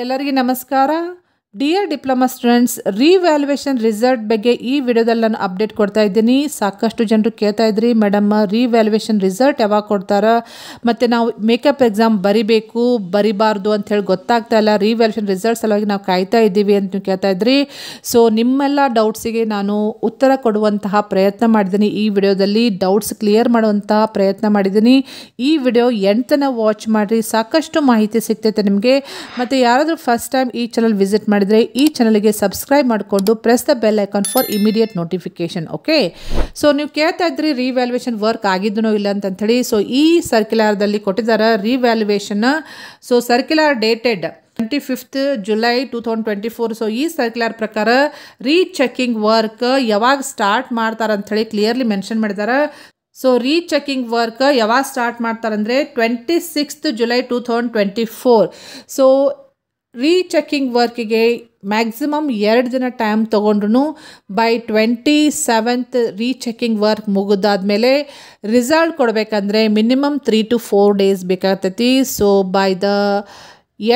ಎಲ್ಲರಿಗೆ ನಮಸ್ಕಾರ dear diploma students revaluation result ಬಗ್ಗೆ ಈ ವಿಡಿಯೋದಲ್ಲಿ ನಾನು ಅಪ್ಡೇಟ್ ಕೊಡ್ತಾ ಇದ್ದೀನಿ ಸಾಕಷ್ಟು ಜನರು ಕೇಳ್ತಾ ಇದ್ರಿ ಮೇಡಮ್ ರಿವ್ಯಾಲ್ಯೂಯೇಷನ್ ರಿಸಲ್ಟ್ ಯಾವಾಗ ಕೊಡ್ತಾರ ಮತ್ತು ನಾವು ಮೇಕಪ್ ಎಕ್ಸಾಮ್ ಬರಿಬೇಕು ಬರಿಬಾರ್ದು ಅಂಥೇಳಿ ಗೊತ್ತಾಗ್ತಾ ಇಲ್ಲ ರಿವ್ಯಾಲ್ಯೂಯೇಷನ್ ರಿಸಲ್ಟ್ ಸಲುವಾಗಿ ನಾವು ಕಾಯ್ತಾ ಇದ್ದೀವಿ ಅಂತ ನೀವು ಕೇಳ್ತಾ ಇದ್ರಿ ಸೊ ನಿಮ್ಮೆಲ್ಲ ಡೌಟ್ಸಿಗೆ ನಾನು ಉತ್ತರ ಕೊಡುವಂತಹ ಪ್ರಯತ್ನ ಮಾಡಿದ್ದೀನಿ ಈ ವಿಡಿಯೋದಲ್ಲಿ ಡೌಟ್ಸ್ ಕ್ಲಿಯರ್ ಮಾಡುವಂತಹ ಪ್ರಯತ್ನ ಮಾಡಿದ್ದೀನಿ ಈ ವಿಡಿಯೋ ಎಂಟನ ವಾಚ್ ಮಾಡಿರಿ ಸಾಕಷ್ಟು ಮಾಹಿತಿ ಸಿಗ್ತೈತೆ ನಿಮಗೆ ಮತ್ತು ಯಾರಾದರೂ ಫಸ್ಟ್ ಟೈಮ್ ಈ ಚಾನಲ್ ವಿಸಿಟ್ ಮಾಡಿ ಮಾಡಿದರೆ ಈ ಚಾನಲ್ಗೆ ಸಬ್ಸ್ಕ್ರೈಬ್ ಮಾಡಿಕೊಂಡು press the bell icon for immediate notification okay so ನೀವು ಕೇಳ್ತಾ ಇದ್ರಿ ರಿವ್ಯಾಲ್ಯೂಯೇಷನ್ ವರ್ಕ್ ಆಗಿದ್ದನೋ ಇಲ್ಲ ಅಂತ ಸೊ ಈ ಸರ್ಕ್ಯುಲರ್ದಲ್ಲಿ ಕೊಟ್ಟಿದ್ದಾರೆ revaluation so circular dated twenty fifth July two thousand twenty four so ಈ ಸರ್ಕ್ಯುಲರ್ ಪ್ರಕಾರ ರೀಚೆಕಿಂಗ್ ವರ್ಕ್ ಯಾವಾಗ ಸ್ಟಾರ್ಟ್ ಮಾಡ್ತಾರೆ ಅಂಥೇಳಿ ಕ್ಲಿಯರ್ಲಿ ಮೆನ್ಷನ್ ಮಾಡಿದ್ದಾರೆ ಸೊ ರೀಚೆಕಿಂಗ್ ವರ್ಕ್ ಯಾವಾಗ ಸ್ಟಾರ್ಟ್ ಮಾಡ್ತಾರಂದರೆ twenty sixth July two thousand twenty four so rechecking ವರ್ಕಿಗೆ ಮ್ಯಾಕ್ಸಿಮಮ್ ಎರಡು ದಿನ ಟೈಮ್ ತೊಗೊಂಡ್ರು by twenty seventh rechecking work ಮುಗಿದಾದ್ಮೇಲೆ ರಿಸಲ್ಟ್ ಕೊಡಬೇಕಂದ್ರೆ minimum three to four days ಬೇಕಾಗ್ತೈತಿ so by the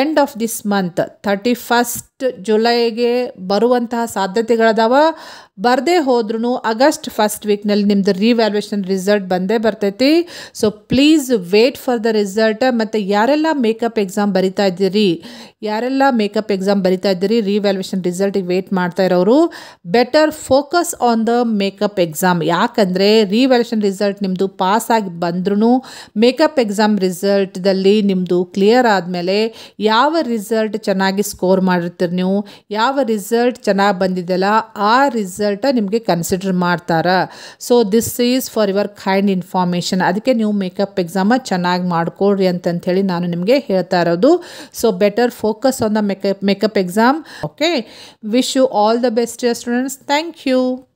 end of this month thirty first August ಜುಲೈಗೆ ಬರುವಂತಹ ಸಾಧ್ಯತೆಗಳದಾವ ಬರದೇ ಹೋದ್ರೂ ಆಗಸ್ಟ್ ಫಸ್ಟ್ ವೀಕ್ನಲ್ಲಿ ನಿಮ್ಮದು ರಿವ್ಯಾಲ್ಯೂಯೇಷನ್ ರಿಸಲ್ಟ್ ಬಂದೇ ಬರ್ತೈತಿ so please wait for the result ಮತ್ತು ಯಾರೆಲ್ಲ ಮೇಕಪ್ ಎಕ್ಸಾಮ್ ಬರಿತಾ ಇದ್ದೀರಿ ಯಾರೆಲ್ಲ ಮೇಕಪ್ ಎಕ್ಸಾಮ್ ಬರಿತಾ ಇದ್ದೀರಿ ರಿವ್ಯಾಲ್ಯೂಯೇಷನ್ ರಿಸಲ್ಟಿಗೆ ವೇಟ್ ಮಾಡ್ತಾ ಇರೋರು better focus on the makeup exam ಯಾಕಂದರೆ ರಿವ್ಯಾಲ್ಯೂಯೇಷನ್ ರಿಸಲ್ಟ್ ನಿಮ್ಮದು ಪಾಸ್ ಆಗಿ ಬಂದ್ರೂ ಮೇಕಪ್ ಎಕ್ಸಾಮ್ ರಿಸಲ್ಟ್ದಲ್ಲಿ ನಿಮ್ಮದು ಕ್ಲಿಯರ್ ಆದಮೇಲೆ ಯಾವ ರಿಸಲ್ಟ್ ಚೆನ್ನಾಗಿ ಸ್ಕೋರ್ ಮಾಡಿರ್ತೀರ ನೀವು ಯಾವ ರಿಸಲ್ಟ್ ಚೆನ್ನಾಗಿ ಬಂದಿದ್ದಲ್ಲ ಆ ರಿಸಲ್ಟ ನಿಮಗೆ ಕನ್ಸಿಡರ್ ಮಾಡ್ತಾರೆ so this is for your kind information ಅದಕ್ಕೆ ನೀವು ಮೇಕಪ್ ಎಕ್ಸಾಮ ಚೆನ್ನಾಗಿ ಅಂತ ಹೇಳಿ ನಾನು ನಿಮಗೆ ಹೇಳ್ತಾ ಇರೋದು so better focus on the makeup makeup exam okay wish you all the best students thank you